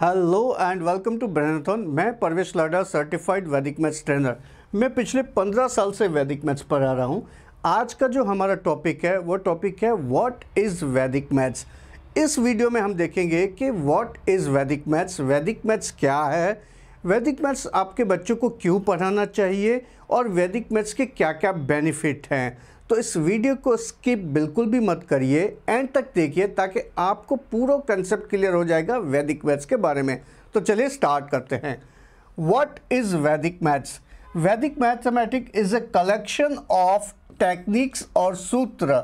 hello and welcome to Brainathon मैं Parvesh Lada certified Vedic maths trainer मैं पिछले पंद्रह साल से वैदिक मैथ्स पढ़ा रहा हूँ आज का जो हमारा टॉपिक है वो टॉपिक है व्हाट इज़ वैदिक मैथ्स इस वीडियो में हम देखेंगे कि what is Vedic maths Vedic maths क्या है वैदिक मैथ्स आपके बच्चों को क्यों पढ़ाना चाहिए और वैदिक मैथ्स के क्या क्या बेनिफिट हैं तो इस वीडियो को स्किप बिल्कुल भी मत करिए एंड तक देखिए ताकि आपको पूरा कंसेप्ट क्लियर हो जाएगा वैदिक मैथ्स के बारे में तो चलिए स्टार्ट करते हैं what is Vedic maths Vedic mathematic is a collection of techniques और सूत्र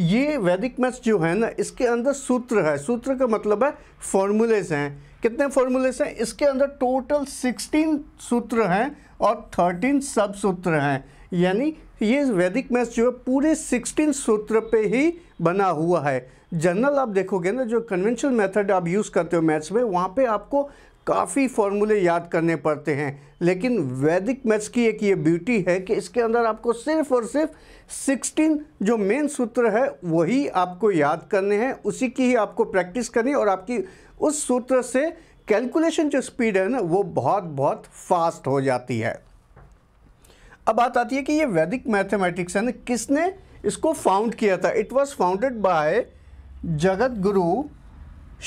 ये वैदिक मैथ्स जो है ना इसके अंदर सूत्र है सूत्र का मतलब है फॉर्मूलेज हैं कितने फॉर्मूलेस हैं इसके अंदर टोटल 16 सूत्र हैं और 13 सब सूत्र हैं यानी ये वैदिक मैथ्स जो है पूरे 16 सूत्र पे ही बना हुआ है जनरल आप देखोगे ना जो कन्वेंशनल मेथड आप यूज़ करते हो मैथ्स में वहाँ पे आपको काफ़ी फॉर्मूले याद करने पड़ते हैं लेकिन वैदिक मैथ्स की एक ये ब्यूटी है कि इसके अंदर आपको सिर्फ और सिर्फ 16 जो मेन सूत्र है वही आपको याद करने हैं उसी की ही आपको प्रैक्टिस करनी और आपकी उस सूत्र से कैलकुलेशन जो स्पीड है ना वो बहुत बहुत फास्ट हो जाती है अब बात आती है कि ये वैदिक मैथमेटिक्स है ना किसने इसको फाउंड किया था इट वॉज फाउंडेड बाय जगत गुरु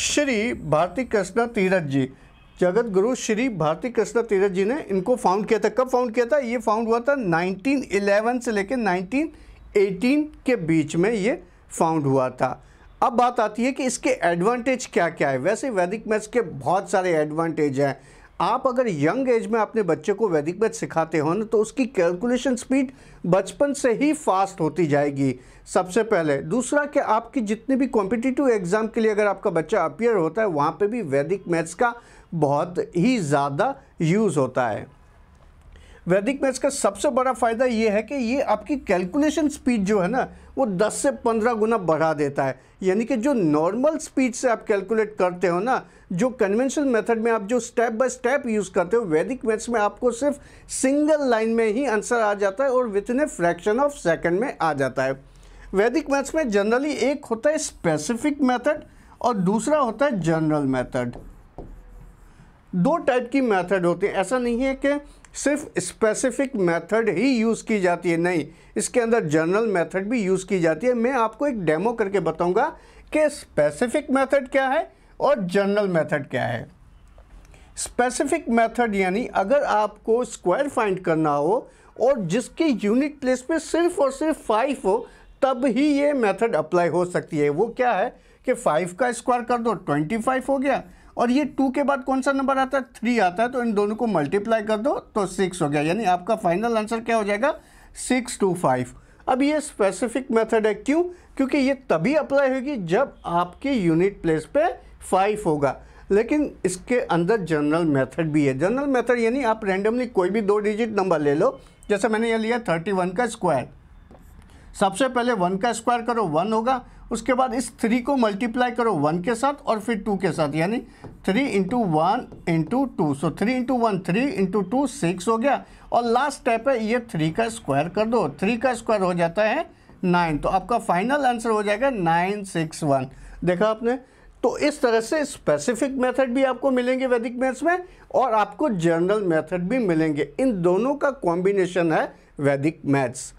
श्री भारती कृष्णा तीरथ जी जगत गुरु श्री भारती कृष्ण तीरथ जी ने इनको फाउंड किया था कब फाउंड किया था ये फाउंड हुआ था 1911 से लेकर 1918 के बीच में ये फाउंड हुआ था अब बात आती है कि इसके एडवांटेज क्या क्या है वैसे वैदिक मैथ्स के बहुत सारे एडवांटेज हैं आप अगर यंग एज में अपने बच्चे को वैदिक मैथ सिखाते हो ना तो उसकी कैलकुलेशन स्पीड बचपन से ही फास्ट होती जाएगी सबसे पहले दूसरा कि आपकी जितने भी कॉम्पिटिटिव एग्ज़ाम के लिए अगर आपका बच्चा अपियर होता है वहाँ पे भी वैदिक मैथ्स का बहुत ही ज़्यादा यूज़ होता है वैदिक मैथ्स का सबसे बड़ा फ़ायदा ये है कि ये आपकी कैलकुलेशन स्पीड जो है ना वो 10 से 15 गुना बढ़ा देता है यानी कि जो नॉर्मल स्पीड से आप कैलकुलेट करते हो ना जो कन्वेंशनल मेथड में आप जो स्टेप बाय स्टेप यूज़ करते हो वैदिक मैथ्स में आपको सिर्फ सिंगल लाइन में ही आंसर आ जाता है और within a fraction of second में आ जाता है वैदिक मैथ्स में जनरली एक होता है स्पेसिफिक मैथड और दूसरा होता है जनरल मैथड दो टाइप की मेथड होती है ऐसा नहीं है कि सिर्फ स्पेसिफिक मेथड ही यूज़ की जाती है नहीं इसके अंदर जनरल मेथड भी यूज़ की जाती है मैं आपको एक डेमो करके बताऊंगा कि स्पेसिफिक मेथड क्या है और जनरल मेथड क्या है स्पेसिफिक मेथड यानी अगर आपको स्क्वायर फाइंड करना हो और जिसकी यूनिट प्लेस पे सिर्फ और सिर्फ फाइव हो तब ही ये मेथड अप्लाई हो सकती है वो क्या है कि फाइव का स्क्वायर कर दो ट्वेंटी फाइव हो गया और ये टू के बाद कौन सा नंबर आता है थ्री आता है तो इन दोनों को मल्टीप्लाई कर दो तो सिक्स हो गया यानी आपका फाइनल आंसर क्या हो जाएगा सिक्स टू फाइव अब ये स्पेसिफिक मेथड है क्यों क्योंकि ये तभी अप्लाई होगी जब आपकी यूनिट प्लेस पे फाइव होगा लेकिन इसके अंदर जनरल मेथड भी है जनरल मेथड यानी आप रैंडमली कोई भी दो डिजिट नंबर ले लो जैसे मैंने ये लिया थर्टी वन का स्क्वायर सबसे पहले वन का स्क्वायर करो वन होगा उसके बाद इस थ्री को मल्टीप्लाई करो वन के साथ और फिर टू के साथ यानी three into one into two so three into one three into two six हो गया और लास्ट स्टेप है ये थ्री का स्क्वायर कर दो थ्री का स्क्वायर हो जाता है नाइन तो आपका फाइनल आंसर हो जाएगा नाइन सिक्स वन देखा आपने तो इस तरह से स्पेसिफिक मेथड भी आपको मिलेंगे वैदिक मैथ्स में और आपको जनरल मेथड भी मिलेंगे इन दोनों का कॉम्बिनेशन है वैदिक मैथ्स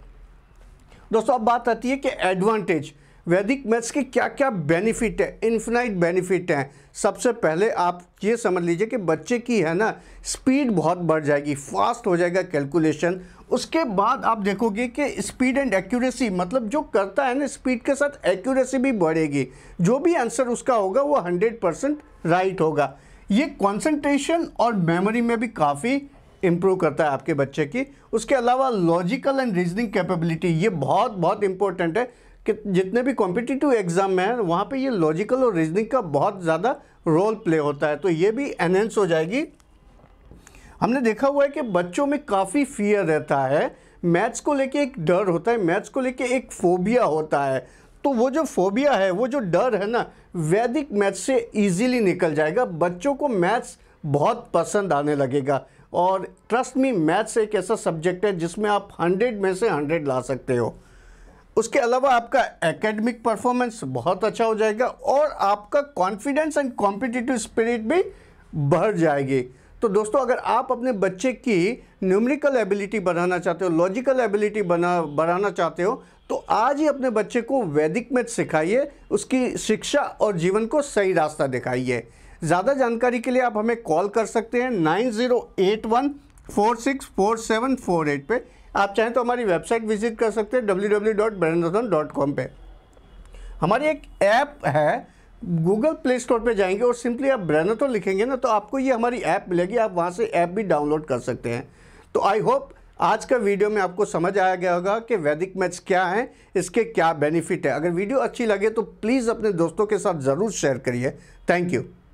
दोस्तों अब बात आती है कि एडवांटेज वैदिक मैथ्स के क्या क्या बेनिफिट है इन्फिनाइट बेनिफिट हैं सबसे पहले आप ये समझ लीजिए कि बच्चे की है ना स्पीड बहुत बढ़ जाएगी फास्ट हो जाएगा कैलकुलेशन उसके बाद आप देखोगे कि स्पीड एंड एक्यूरेसी मतलब जो करता है ना स्पीड के साथ एक्यूरेसी भी बढ़ेगी जो भी आंसर उसका होगा वो हंड्रेड परसेंट राइट होगा ये कॉन्सेंट्रेशन और मेमोरी में भी काफ़ी इम्प्रूव करता है आपके बच्चे की उसके अलावा लॉजिकल एंड रीजनिंग कैपेबिलिटी ये बहुत बहुत इंपॉर्टेंट है कि जितने भी कॉम्पिटिटिव एग्ज़ाम में हैं वहाँ पे ये लॉजिकल और रीजनिंग का बहुत ज़्यादा रोल प्ले होता है तो ये भी एनहेंस हो जाएगी हमने देखा हुआ है कि बच्चों में काफ़ी फियर रहता है मैथ्स को लेके एक डर होता है मैथ्स को लेके एक फोबिया होता है तो वो जो फोबिया है वो जो डर है ना वैदिक मैथ्स से इजीली निकल जाएगा बच्चों को मैथ्स बहुत पसंद आने लगेगा और ट्रस्ट मी मैथ्स एक ऐसा सब्जेक्ट है जिसमें आप हंड्रेड में से हंड्रेड ला सकते हो उसके अलावा आपका एकेडमिक परफॉर्मेंस बहुत अच्छा हो जाएगा और आपका कॉन्फिडेंस एंड कॉम्पिटिटिव स्पिरिट भी बढ़ जाएगी तो दोस्तों अगर आप अपने बच्चे की न्यूमरिकल एबिलिटी बढ़ाना चाहते हो लॉजिकल एबिलिटी बना बढ़ाना चाहते हो तो आज ही अपने बच्चे को वैदिक मैथ सिखाइए उसकी शिक्षा और जीवन को सही रास्ता दिखाइए ज़्यादा जानकारी के लिए आप हमें कॉल कर सकते हैं nine zero eight one four six four seven four eight पर आप चाहें तो हमारी वेबसाइट विजिट कर सकते हैं W W dot dot com पर हमारी एक ऐप है गूगल प्ले स्टोर पर जाएंगे और सिंपली आप ब्रेनथन लिखेंगे ना तो आपको ये हमारी ऐप मिलेगी आप वहाँ से ऐप भी डाउनलोड कर सकते हैं तो आई होप आज का वीडियो में आपको समझ आया गया होगा कि वैदिक मैथ्स क्या है इसके क्या बेनिफिट है अगर वीडियो अच्छी लगे तो प्लीज़ अपने दोस्तों के साथ ज़रूर शेयर करिए थैंक यू